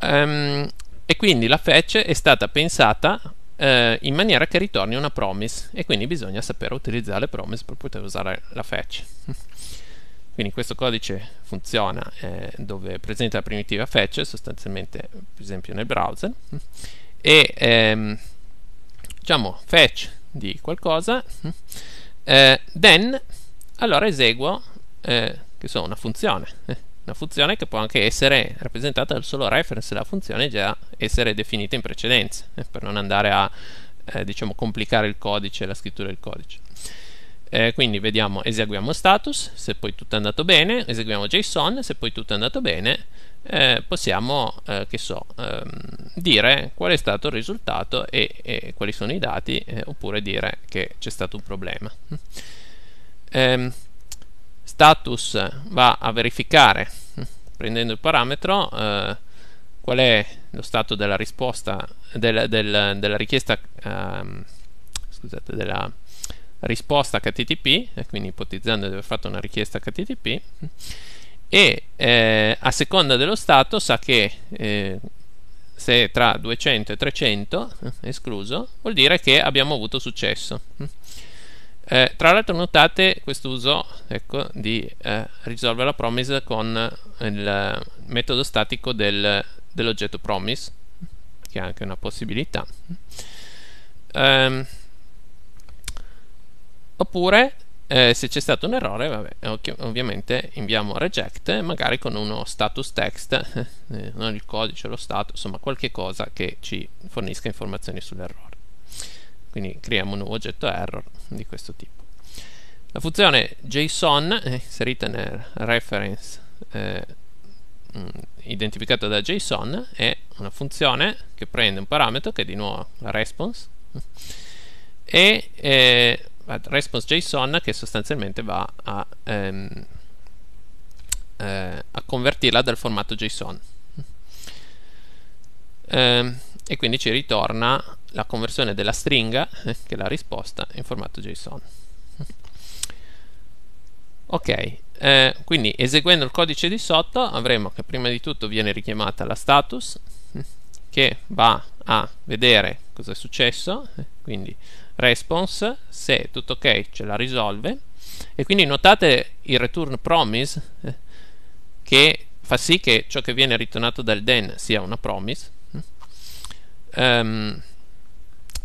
Um, e quindi la fetch è stata pensata eh, in maniera che ritorni una promise e quindi bisogna sapere utilizzare le promise per poter usare la fetch. quindi questo codice funziona eh, dove presenta la primitiva fetch, sostanzialmente per esempio nel browser, e ehm, diciamo fetch di qualcosa, eh, then allora eseguo eh, che so, una funzione una funzione che può anche essere rappresentata dal solo reference della funzione già essere definita in precedenza eh, per non andare a eh, diciamo complicare il codice la scrittura del codice eh, quindi vediamo eseguiamo status se poi tutto è andato bene eseguiamo json se poi tutto è andato bene eh, possiamo eh, che so ehm, dire qual è stato il risultato e, e quali sono i dati eh, oppure dire che c'è stato un problema mm. ehm, status va a verificare prendendo il parametro eh, qual è lo stato della risposta del, del, della richiesta ehm, scusate della risposta HTTP eh, quindi ipotizzando di aver fatto una richiesta HTTP e eh, a seconda dello stato sa che eh, se è tra 200 e 300 eh, escluso vuol dire che abbiamo avuto successo eh, tra l'altro notate quest'uso ecco, di eh, risolvere la promise con il metodo statico del, dell'oggetto promise, che è anche una possibilità. Eh, oppure eh, se c'è stato un errore, vabbè, ovviamente inviamo reject, magari con uno status text, eh, non il codice, lo status, insomma qualche cosa che ci fornisca informazioni sull'errore quindi creiamo un nuovo oggetto error di questo tipo la funzione JSON inserita nel reference eh, mm, identificata da JSON è una funzione che prende un parametro che è di nuovo la response e eh, response JSON che sostanzialmente va a, ehm, eh, a convertirla dal formato JSON eh, e quindi ci ritorna la conversione della stringa, eh, che è la risposta, in formato JSON. Ok, eh, quindi eseguendo il codice di sotto avremo che prima di tutto viene richiamata la status, eh, che va a vedere cosa è successo, eh, quindi response, se tutto ok ce la risolve, e quindi notate il return promise che fa sì che ciò che viene ritornato dal den sia una promise. Um,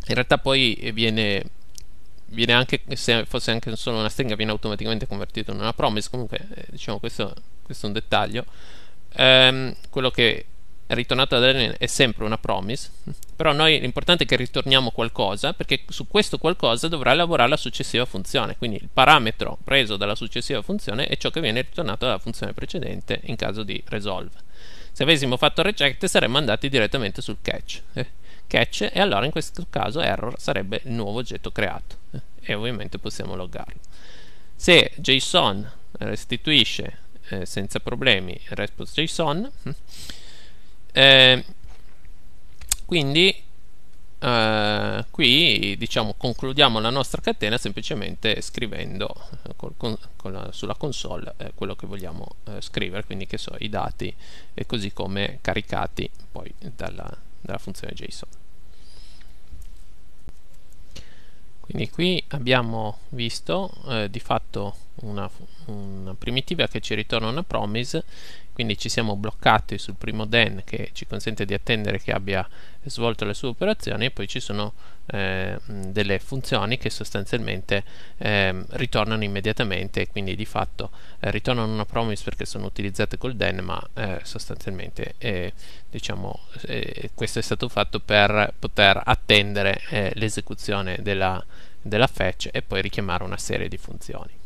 in realtà poi viene, viene anche, se fosse anche solo una stringa, viene automaticamente convertito in una promise, comunque eh, diciamo questo, questo è un dettaglio. Ehm, quello che è ritornato ad Len è sempre una promise, però noi l'importante è che ritorniamo qualcosa, perché su questo qualcosa dovrà lavorare la successiva funzione, quindi il parametro preso dalla successiva funzione è ciò che viene ritornato dalla funzione precedente in caso di resolve. Se avessimo fatto reject saremmo andati direttamente sul catch. Eh? catch e allora in questo caso error sarebbe il nuovo oggetto creato eh, e ovviamente possiamo loggarlo. Se JSON restituisce eh, senza problemi response JSON, eh, quindi Uh, qui diciamo concludiamo la nostra catena semplicemente scrivendo eh, col, con, con la, sulla console eh, quello che vogliamo eh, scrivere quindi che so i dati e così come caricati poi dalla, dalla funzione JSON quindi qui abbiamo visto eh, di fatto una, una primitiva che ci ritorna una promise quindi ci siamo bloccati sul primo den che ci consente di attendere che abbia svolto le sue operazioni e poi ci sono eh, delle funzioni che sostanzialmente eh, ritornano immediatamente e quindi di fatto eh, ritornano una promise perché sono utilizzate col den ma eh, sostanzialmente eh, diciamo eh, questo è stato fatto per poter attendere l'esecuzione della, della fetch e poi richiamare una serie di funzioni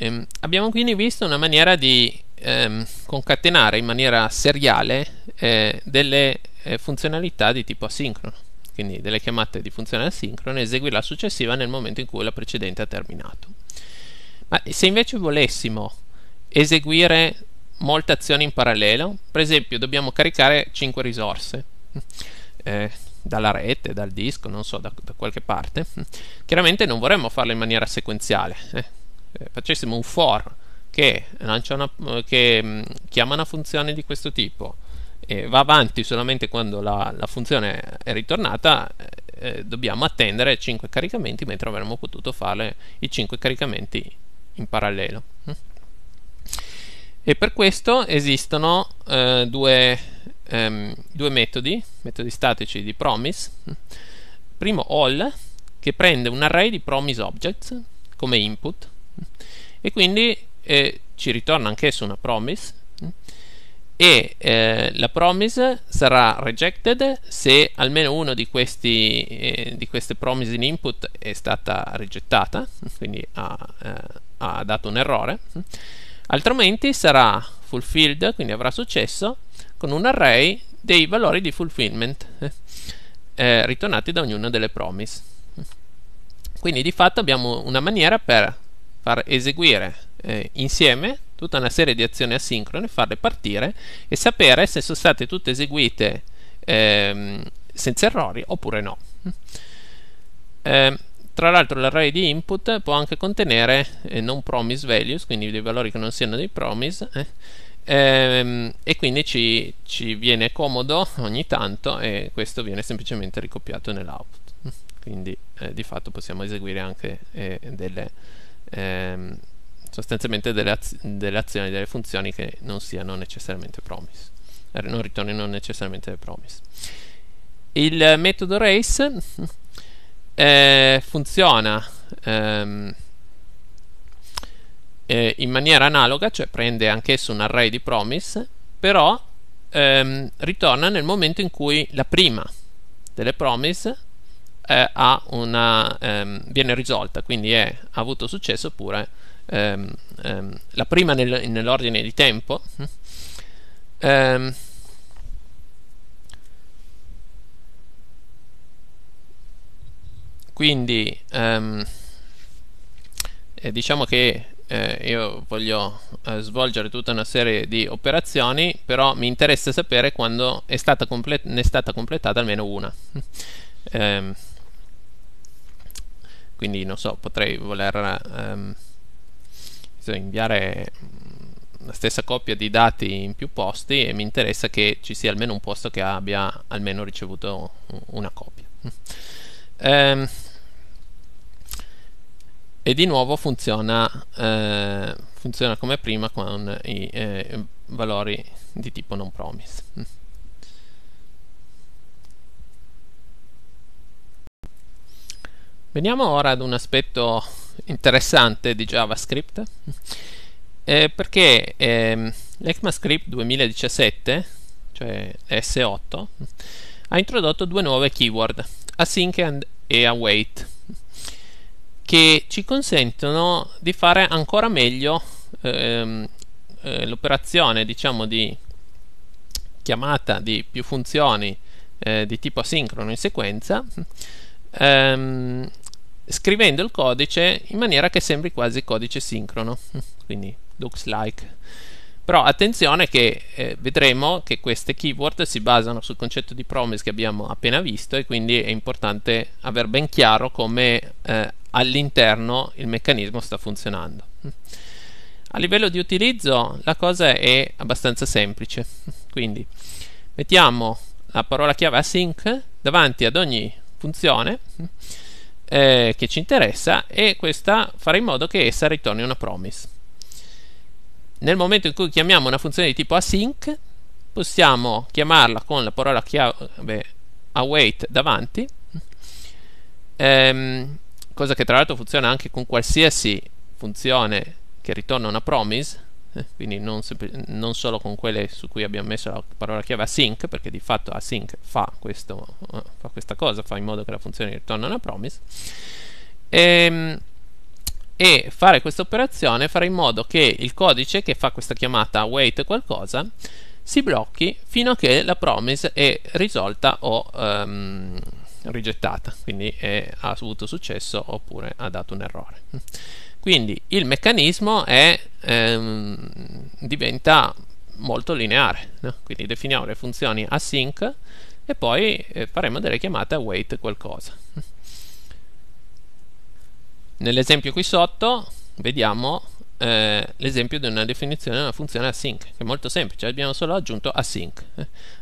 Ehm, abbiamo quindi visto una maniera di ehm, concatenare in maniera seriale eh, delle eh, funzionalità di tipo asincrono, quindi delle chiamate di funzione asincrona e eseguire la successiva nel momento in cui la precedente ha terminato. Ma se invece volessimo eseguire molte azioni in parallelo, per esempio dobbiamo caricare 5 risorse eh, dalla rete, dal disco, non so, da, da, qualche parte, chiaramente non vorremmo farle in maniera sequenziale. Eh eh, facessimo un for che, una, che, mm, chiama una funzione di questo tipo e va avanti solamente quando la, la funzione è ritornata, eh, eh dobbiamo attendere 5 caricamenti mentre avremmo potuto fare i 5 caricamenti in parallelo. Mm. E per questo esistono eh, due, ehm, due metodi, metodi statici di promise. Mm. Primo all, che prende un array di promise objects come input, e quindi eh, ci ritorna anch'esso una promise e eh, la promise sarà rejected se almeno una di, eh, di, queste promise in input è stata rigettata, quindi ha, eh, ha, dato un errore, altrimenti sarà fulfilled, quindi avrà successo, con un array dei valori di fulfillment eh, ritornati da ognuna delle promise. Quindi di fatto abbiamo una maniera per far eseguire eh, insieme tutta una serie di azioni asincrone, farle partire e sapere se sono state tutte eseguite ehm, senza errori oppure no. Eh, tra l'altro l'array di input può anche contenere eh, non promise values, quindi dei valori che non siano dei promise, eh, ehm, e quindi ci, ci, viene comodo ogni tanto e questo viene semplicemente ricopiato nell'output. Quindi eh, di fatto possiamo eseguire anche eh, delle ehm, sostanzialmente delle, az- delle, azioni, delle funzioni che non siano necessariamente promise, eh, non ritornino necessariamente promise. Il metodo race eh, funziona ehm, eh, in maniera analoga, cioè prende anch'esso un array di promise, però ehm, ritorna nel momento in cui la prima delle promise eh, una, ehm, viene risolta, quindi è, ha avuto successo oppure ehm, ehm, la prima nel, nell'ordine di tempo. Hm? Ehm, quindi ehm, eh, diciamo che eh, io voglio eh, svolgere tutta una serie di operazioni, però mi interessa sapere quando è stata, comple- ne è stata completata almeno una. Hm, ehm quindi non so potrei voler um, inviare mm, la stessa coppia di dati in più posti e mi interessa che ci sia almeno un posto che abbia almeno ricevuto una copia um, e di nuovo funziona, eh, funziona come prima con i eh, valori di tipo non promise Veniamo ora ad un aspetto interessante di JavaScript, eh, perché eh, l'ECMAScript 2017, cioè S8, ha introdotto due nuove keyword, async e await, che ci consentono di fare ancora meglio ehm, eh, l'operazione diciamo di chiamata di più funzioni eh, di tipo asincrono in sequenza ehm, scrivendo il codice in maniera che sembri quasi codice sincrono, quindi looks like. Però attenzione che eh, vedremo che queste keyword si basano sul concetto di promise che abbiamo appena visto e quindi è importante aver ben chiaro come eh, all'interno il meccanismo sta funzionando. A livello di utilizzo la cosa è abbastanza semplice, quindi mettiamo la parola chiave async davanti ad ogni funzione eh, che ci interessa e questa fare in modo che essa ritorni una promise. Nel momento in cui chiamiamo una funzione di tipo async, possiamo chiamarla con la parola chiave await davanti, ehm, cosa che tra l'altro funziona anche con qualsiasi funzione che ritorna una promise quindi non, non, solo con quelle su cui abbiamo messo la parola chiave async, perché di fatto async fa, questo, fa questa cosa, fa in modo che la funzione ritorna una promise, e, ehm, e fare questa operazione, fare in modo che il codice che fa questa chiamata wait qualcosa, si blocchi fino a che la promise è risolta o um, rigettata, quindi è, ha avuto successo oppure ha dato un errore. Quindi il meccanismo è, ehm, diventa molto lineare. No? Quindi definiamo le funzioni async e poi eh, faremo delle chiamate await qualcosa. Nell'esempio qui sotto vediamo eh, l'esempio di una definizione di una funzione async, che è molto semplice, abbiamo solo aggiunto async.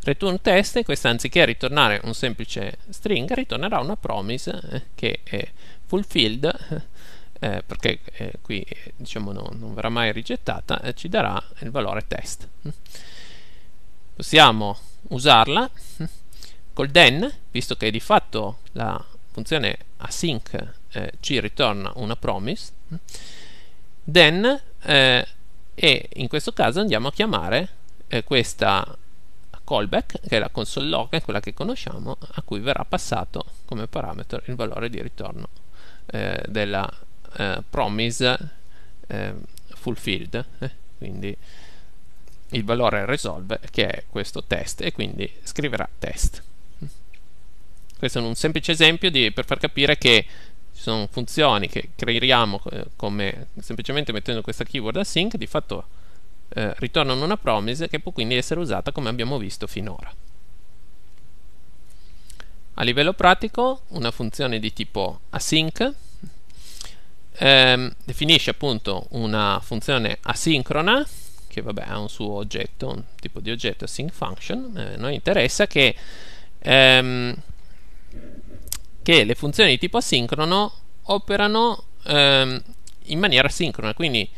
Return test, questa anziché ritornare un semplice string, ritornerà una promise eh, che è fulfilled eh, perché eh, qui diciamo no, non verrà mai rigettata, eh, ci darà il valore test. Mm. Possiamo usarla mm, col den, visto che di fatto la funzione async eh, ci ritorna una promise, mm. then eh, e in questo caso andiamo a chiamare questa callback, che è la console log, è quella che conosciamo, a cui verrà passato come parametro il valore di ritorno della eh, promise eh, fulfilled, eh, quindi il valore resolve che è questo test e quindi scriverà test. Questo è un semplice esempio di, per far capire che ci sono funzioni che creiamo eh, come, semplicemente mettendo questa keyword async, di fatto eh, ritornano una promise che può quindi essere usata come abbiamo visto finora. A livello pratico, una funzione di tipo async ehm, definisce appunto una funzione asincrona che vabbè ha un suo oggetto, un tipo di oggetto async function, eh, noi interessa che, ehm, che le funzioni di tipo asincrono operano ehm, in maniera sincrona, quindi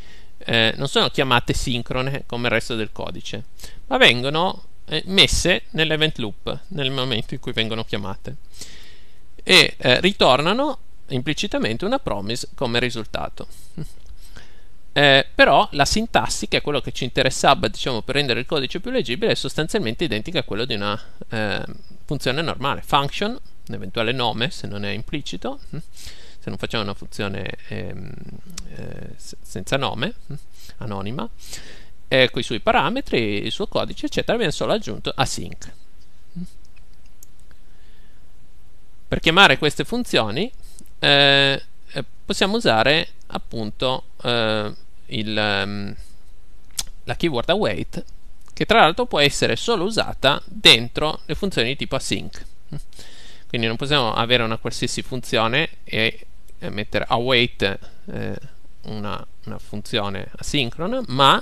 eh, non sono chiamate sincrone come il resto del codice, ma vengono eh, messe nell'event loop nel momento in cui vengono chiamate e eh, ritornano implicitamente una promise come risultato. Eh, però la sintassi, che è quello che ci interessava diciamo, per rendere il codice più leggibile, è sostanzialmente identica a quella di una eh, funzione normale. Function, un eventuale nome se non è implicito, hm, se non facciamo una funzione ehm, eh, senza nome, hm, anonima, eh, con i suoi parametri, il suo codice, eccetera, viene solo aggiunto async. Hm. Per chiamare queste funzioni eh, eh, possiamo usare appunto eh, il, um, la keyword await che tra l'altro può essere solo usata dentro le funzioni di tipo async quindi non possiamo avere una qualsiasi funzione e eh, mettere await eh, una, una, funzione asincrona ma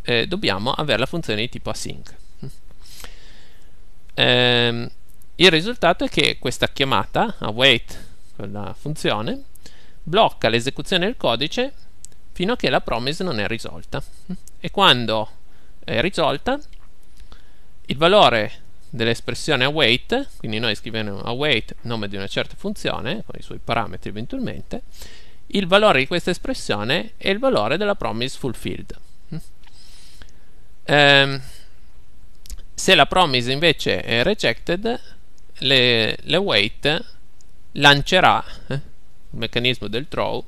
eh, dobbiamo avere la funzione di tipo async ehm, il risultato è che questa chiamata await la funzione, blocca l'esecuzione del codice fino a che la promise non è risolta. E quando è risolta, il valore dell'espressione await, quindi noi scriviamo await nome di una certa funzione, con i suoi parametri eventualmente, il valore di questa espressione è il valore della promise fulfilled. Eh, se la promise invece è rejected, le, le weight lancerà eh, il meccanismo del throw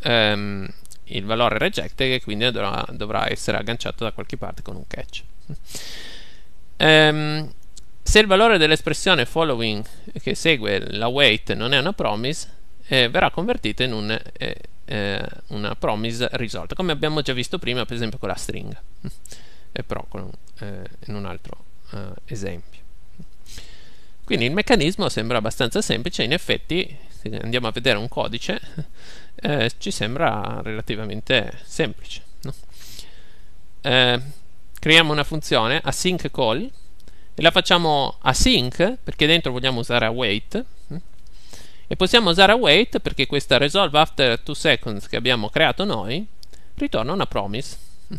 ehm, il valore rejected che quindi dovrà, dovrà, essere agganciato da qualche parte con un catch. Ehm, se il valore dell'espressione following che segue la wait non è una promise, eh, verrà convertito in un, eh, eh, una promise risolta, come abbiamo già visto prima, per esempio con la string e però con, eh, in un altro eh, esempio. Quindi il meccanismo sembra abbastanza semplice, in effetti se andiamo a vedere un codice eh, ci sembra relativamente semplice. No? Eh, creiamo una funzione async call e la facciamo async perché dentro vogliamo usare await mm? e possiamo usare await perché questa resolve after 2 seconds che abbiamo creato noi ritorna una promise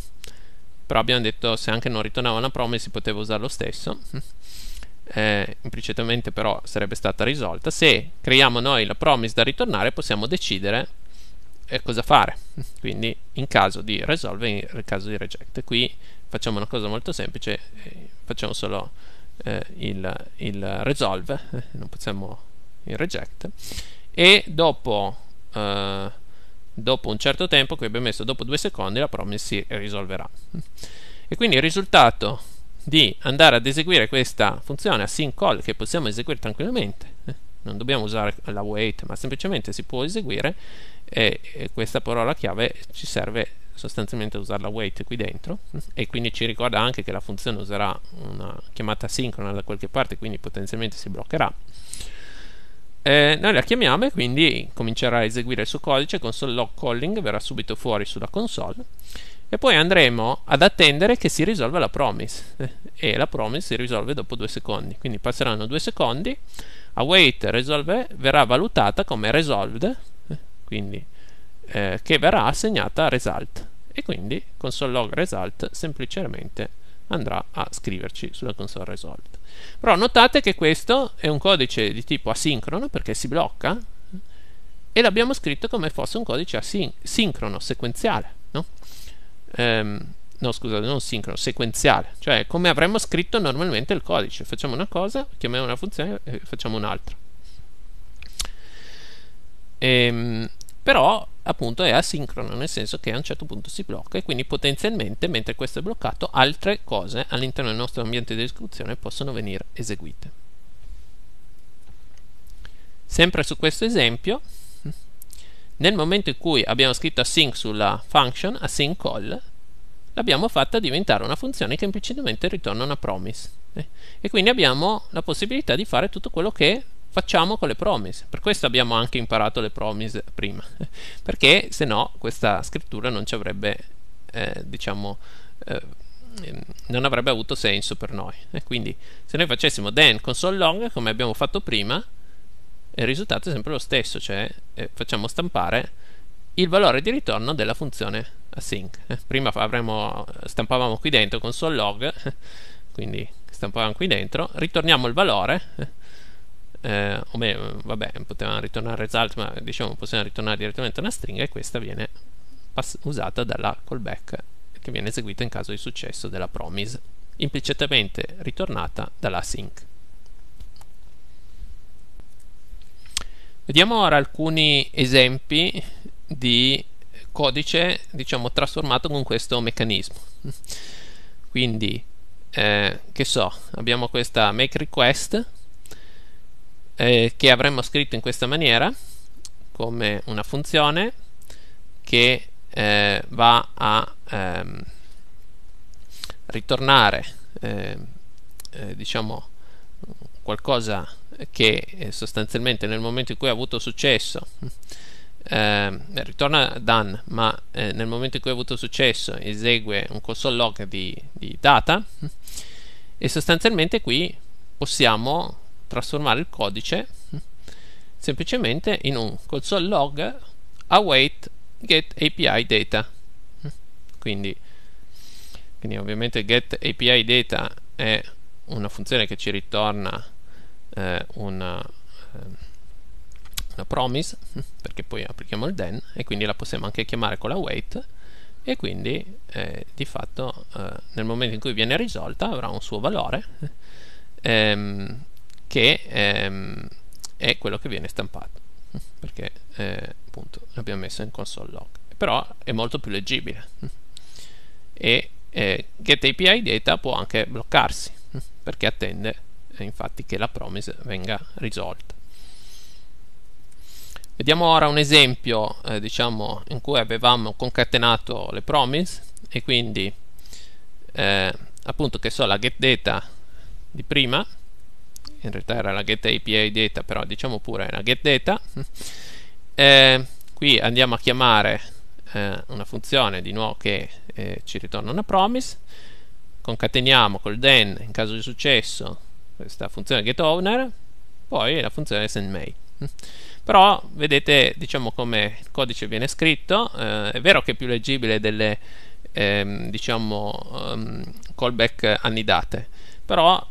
però abbiamo detto se anche non ritornava una promise si poteva usare lo stesso mm? eh, implicitamente però sarebbe stata risolta, se creiamo noi la promise da ritornare possiamo decidere eh, cosa fare, quindi in caso di resolve, in caso di reject. Qui facciamo una cosa molto semplice, eh, facciamo solo eh, il, il, resolve, eh, non possiamo il reject, e dopo, eh, dopo un certo tempo, qui abbiamo messo dopo due secondi, la promise si risolverà. E quindi il risultato di andare ad eseguire questa funzione a call che possiamo eseguire tranquillamente eh, non dobbiamo usare la wait ma semplicemente si può eseguire e, questa parola chiave ci serve sostanzialmente usare la wait qui dentro mm, e quindi ci ricorda anche che la funzione userà una chiamata sincrona da qualche parte quindi potenzialmente si bloccherà eh, noi la chiamiamo e quindi comincerà a eseguire il suo codice console log calling verrà subito fuori sulla console e poi andremo ad attendere che si risolva la promise e la promise si risolve dopo due secondi quindi passeranno due secondi await resolve verrà valutata come resolved quindi eh, che verrà assegnata a result e quindi console log result semplicemente andrà a scriverci sulla console result però notate che questo è un codice di tipo asincrono perché si blocca e l'abbiamo scritto come fosse un codice asincrono sequenziale ehm, no scusate, non sincrono, sequenziale, cioè come avremmo scritto normalmente il codice, facciamo una cosa, chiamiamo una funzione e facciamo un'altra. Ehm, però appunto è asincrono, nel senso che a un certo punto si blocca e quindi potenzialmente mentre questo è bloccato altre cose all'interno del nostro ambiente di esecuzione possono venire eseguite. Sempre su questo esempio nel momento in cui abbiamo scritto async sulla function async call l'abbiamo fatta diventare una funzione che implicitamente ritorna una promise eh? e quindi abbiamo la possibilità di fare tutto quello che facciamo con le promise per questo abbiamo anche imparato le promise prima eh, perché se no questa scrittura non ci avrebbe eh, diciamo eh, ehm, non avrebbe avuto senso per noi quindi se noi facessimo then console log come abbiamo fatto prima il risultato è sempre lo stesso, cioè eh, facciamo stampare il valore di ritorno della funzione async. Eh, prima avremo, stampavamo qui dentro console log, quindi stampavamo qui dentro, ritorniamo il valore, eh, o meglio, vabbè, potevamo ritornare result, ma diciamo possiamo ritornare direttamente una stringa e questa viene usata dalla callback che viene eseguita in caso di successo della promise, implicitamente ritornata dalla sync. Vediamo ora alcuni esempi di codice diciamo trasformato con questo meccanismo. Quindi, eh, che so, abbiamo questa make request eh, che avremmo scritto in questa maniera come una funzione che eh, va a ehm, ritornare ehm, eh, diciamo qualcosa che eh, sostanzialmente nel momento in cui ha avuto successo ehm, eh, ritorna Dan, ma eh, nel momento in cui ha avuto successo esegue un console log di, di, data e sostanzialmente qui possiamo trasformare il codice semplicemente in un console log await get API data quindi, quindi ovviamente get API data è una funzione che ci ritorna eh, una, eh, una, promise, perché poi applichiamo il then, e quindi la possiamo anche chiamare con la wait, e quindi eh, di fatto eh, nel momento in cui viene risolta avrà un suo valore ehm, che ehm, è quello che viene stampato, perché eh, appunto l'abbiamo messo in console log, però è molto più leggibile. E eh, get può anche bloccarsi perché attende eh, infatti che la promise venga risolta. Vediamo ora un esempio eh, diciamo, in cui avevamo concatenato le promise e quindi eh, appunto che so la get data di prima in realtà era la get API data però diciamo pure la get data eh, qui andiamo a chiamare eh, una funzione di nuovo che eh, ci ritorna una promise concateniamo col then in caso di successo questa funzione getOwner, poi la funzione sendMail. Però vedete diciamo come il codice viene scritto, eh, è vero che è più leggibile delle ehm, diciamo um, callback annidate, però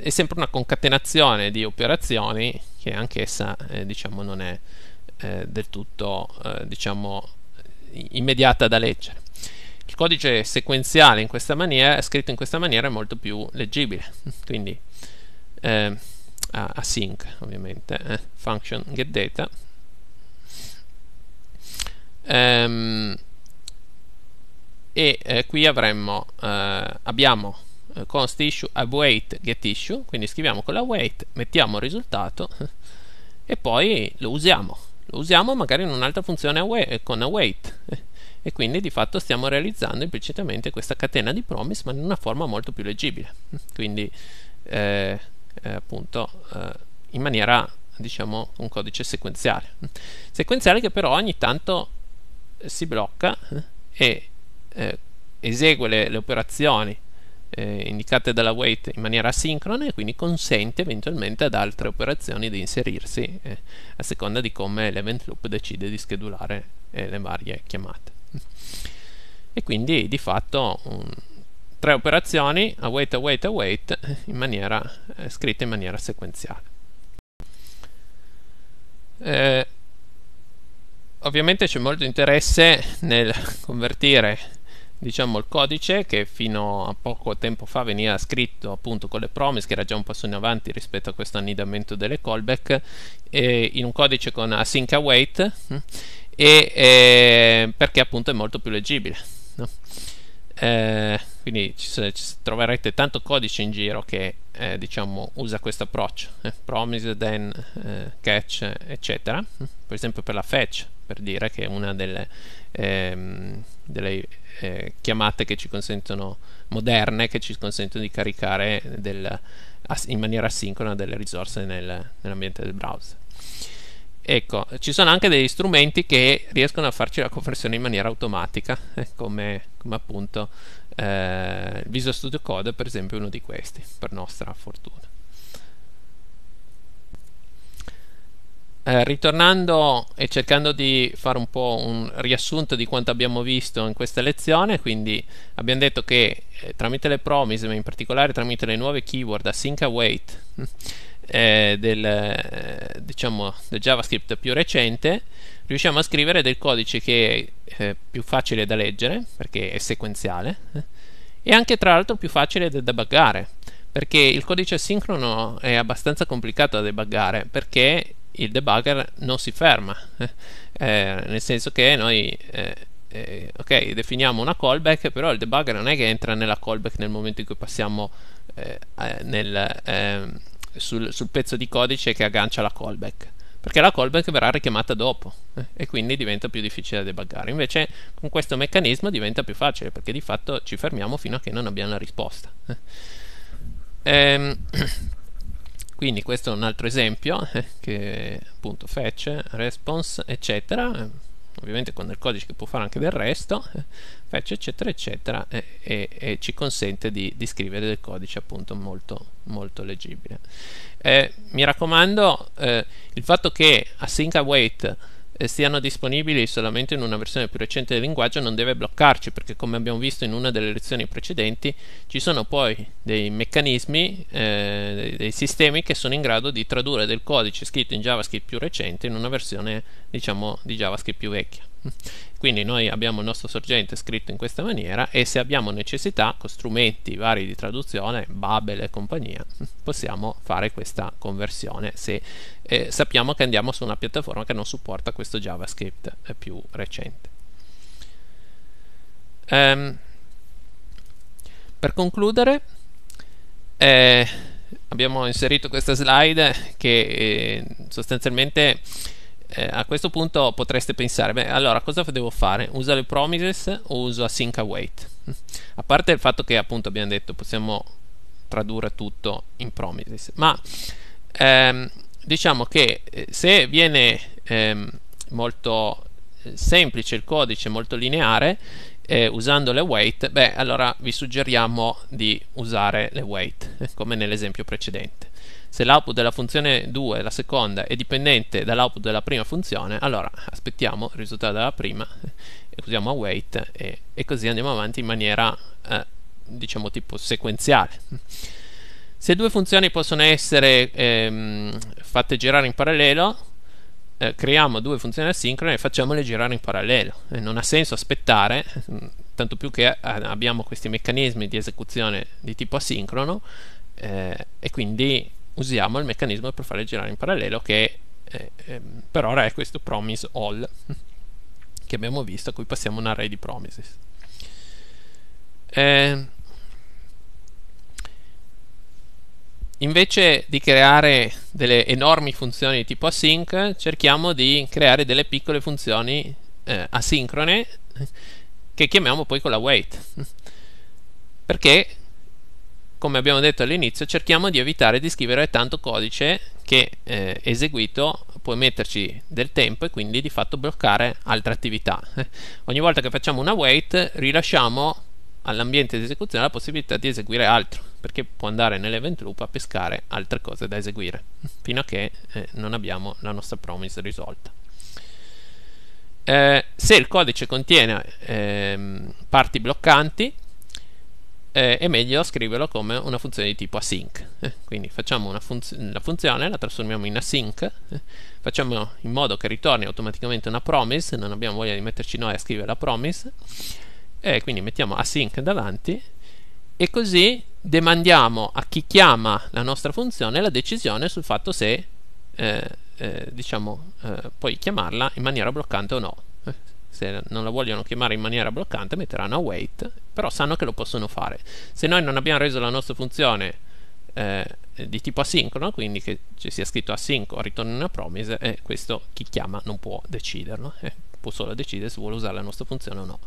è sempre una concatenazione di operazioni che anch'essa eh, diciamo non è eh, del tutto eh, diciamo immediata da leggere codice sequenziale in questa maniera, scritto in questa maniera è molto più leggibile, quindi eh, async ovviamente, eh, function getData. Ehm, e eh, qui avremmo, eh, abbiamo eh, const issue await getIssue, quindi scriviamo con l'await, mettiamo il risultato e poi lo usiamo. Lo usiamo magari in un'altra funzione await, con await e quindi di fatto stiamo realizzando implicitamente questa catena di promise ma in una forma molto più leggibile quindi eh, eh, appunto eh, in maniera diciamo un codice sequenziale sequenziale che però ogni tanto eh, si blocca eh, e eh, esegue le, le operazioni indicate dalla wait in maniera asincrona e quindi consente eventualmente ad altre operazioni di inserirsi a seconda di come l'event loop decide di schedulare le varie chiamate e quindi di fatto un, tre operazioni, await, await, await, in maniera, eh, scritte in maniera sequenziale. Eh, ovviamente c'è molto interesse nel convertire diciamo il codice che fino a poco tempo fa veniva scritto appunto con le promise che era già un passo in avanti rispetto a questo annidamento delle callback eh, in un codice con async await hm, e, eh, perché appunto è molto più leggibile. No? Eh, quindi ci, ci troverete tanto codice in giro che eh, diciamo, usa questo approccio, eh, promise, then, eh, catch, eccetera. Per esempio per la fetch, per dire che è una delle, ehm, delle eh, chiamate che ci consentono, moderne, che ci consentono di caricare del, in maniera asincrona delle risorse nel, nell'ambiente del browser. Ecco, ci sono anche degli strumenti che riescono a farci la conversione in maniera automatica, eh, come, come appunto eh, Visual Studio Code per esempio uno di questi, per nostra fortuna. Eh, ritornando e cercando di fare un po' un riassunto di quanto abbiamo visto in questa lezione, quindi abbiamo detto che eh, tramite le promise, ma in particolare tramite le nuove keyword async await, eh, del, eh, diciamo, del JavaScript più recente, riusciamo a scrivere del codice che è eh, più facile da leggere, perché è sequenziale, eh, e anche tra l'altro più facile da debuggare, perché il codice asincrono è abbastanza complicato da debuggare, perché il debugger non si ferma, eh, nel senso che noi ok, definiamo una callback, però il debugger non è che entra nella callback nel momento in cui passiamo eh, nel, eh, sul, sul, pezzo di codice che aggancia la callback perché la callback verrà richiamata dopo eh, e quindi diventa più difficile da debuggare invece con questo meccanismo diventa più facile perché di fatto ci fermiamo fino a che non abbiamo la risposta eh. ehm, quindi questo è un altro esempio eh, che appunto fetch, response eccetera ovviamente con il codice che può fare anche del resto, eh, fetch eccetera eccetera e, eh, e, e ci consente di, di, scrivere del codice appunto molto, molto leggibile. Eh, mi raccomando eh, il fatto che async await eh, siano disponibili solamente in una versione più recente del linguaggio non deve bloccarci perché come abbiamo visto in una delle lezioni precedenti ci sono poi dei meccanismi, eh, dei sistemi che sono in grado di tradurre del codice scritto in JavaScript più recente in una versione diciamo di JavaScript più vecchia. Quindi noi abbiamo il nostro sorgente scritto in questa maniera e se abbiamo necessità, con strumenti vari di traduzione, Babel e compagnia, possiamo fare questa conversione se eh, sappiamo che andiamo su una piattaforma che non supporta questo JavaScript più recente. Um, per concludere, eh, abbiamo inserito questa slide che eh, sostanzialmente eh, a questo punto potreste pensare, beh, allora cosa devo fare? Uso le promises o uso async await? A parte il fatto che appunto abbiamo detto possiamo tradurre tutto in promises, ma ehm, diciamo che eh, se viene ehm, molto eh, semplice il codice, molto lineare, eh, usando le await, beh, allora vi suggeriamo di usare le weight, eh, come nell'esempio precedente se l'output della funzione 2, la seconda, è dipendente dall'output della prima funzione, allora aspettiamo il risultato della prima, e usiamo await e, e così andiamo avanti in maniera, eh, diciamo, tipo sequenziale. Se due funzioni possono essere ehm, fatte girare in parallelo, eh, creiamo due funzioni asincrone e facciamole girare in parallelo. Eh, non ha senso aspettare, mm, tanto più che eh, abbiamo questi meccanismi di esecuzione di tipo asincrono eh, e quindi usiamo il meccanismo per farle girare in parallelo che eh, ehm, per ora è questo promise all che abbiamo visto a cui passiamo un array di promises eh, invece di creare delle enormi funzioni tipo async cerchiamo di creare delle piccole funzioni eh, asincrone che chiamiamo poi con la wait perché come abbiamo detto all'inizio, cerchiamo di evitare di scrivere tanto codice che eh, eseguito può metterci del tempo e quindi di fatto bloccare altre attività. Eh, ogni volta che facciamo una wait rilasciamo all'ambiente di esecuzione la possibilità di eseguire altro, perché può andare nell'event loop a pescare altre cose da eseguire, fino a che eh, non abbiamo la nostra promise risolta. Eh, se il codice contiene ehm, parti bloccanti, eh, è meglio scriverlo come una funzione di tipo async. Eh, quindi facciamo una funz la funzione, la trasformiamo in async, eh, facciamo in modo che ritorni automaticamente una promise, non abbiamo voglia di metterci noi a scrivere la promise, e quindi mettiamo async davanti e così demandiamo a chi chiama la nostra funzione la decisione sul fatto se eh, eh, diciamo, eh, puoi chiamarla in maniera bloccante o no se non la vogliono chiamare in maniera bloccante metteranno await, però sanno che lo possono fare. Se noi non abbiamo reso la nostra funzione eh, di tipo asincrono, quindi che ci sia scritto async o ritorno una promise, eh, questo chi chiama non può deciderlo, eh, può solo decidere se vuole usare la nostra funzione o no.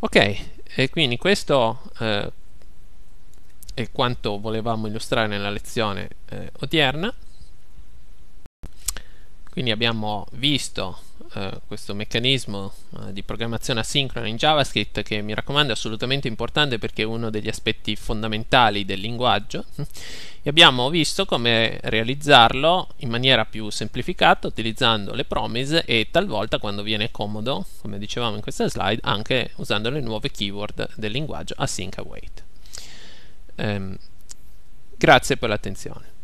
Ok, e quindi questo eh, è quanto volevamo illustrare nella lezione eh, odierna. Quindi abbiamo visto eh, questo meccanismo eh, di programmazione asincrona in JavaScript che mi raccomando è assolutamente importante perché è uno degli aspetti fondamentali del linguaggio e abbiamo visto come realizzarlo in maniera più semplificata utilizzando le promise e talvolta quando viene comodo, come dicevamo in questa slide, anche usando le nuove keyword del linguaggio async await. Ehm, grazie per l'attenzione.